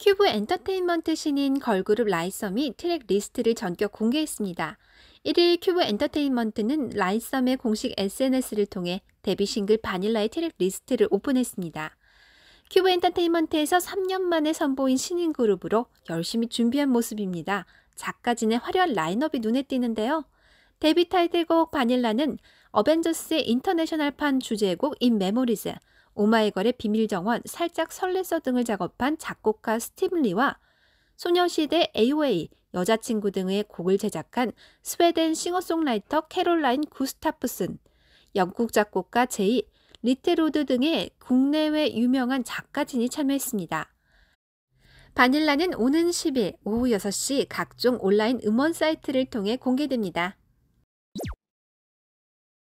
큐브 엔터테인먼트 신인 걸그룹 라이썸이 트랙 리스트를 전격 공개했습니다. 1일 큐브 엔터테인먼트는 라이썸의 공식 SNS를 통해 데뷔 싱글 바닐라의 트랙 리스트를 오픈했습니다. 큐브 엔터테인먼트에서 3년 만에 선보인 신인 그룹으로 열심히 준비한 모습입니다. 작가진의 화려한 라인업이 눈에 띄는데요. 데뷔 타이틀곡 바닐라는 어벤져스 의 인터내셔널판 주제곡 인 메모리즈, 오마이걸의 비밀정원, 살짝 설레서 등을 작업한 작곡가 스티븐 리와 소녀시대 AOA, 여자친구 등의 곡을 제작한 스웨덴 싱어송라이터 캐롤라인 구스타프슨, 영국 작곡가 제이, 리테로드 등의 국내외 유명한 작가진이 참여했습니다. 바닐라는 오는 10일 오후 6시 각종 온라인 음원 사이트를 통해 공개됩니다.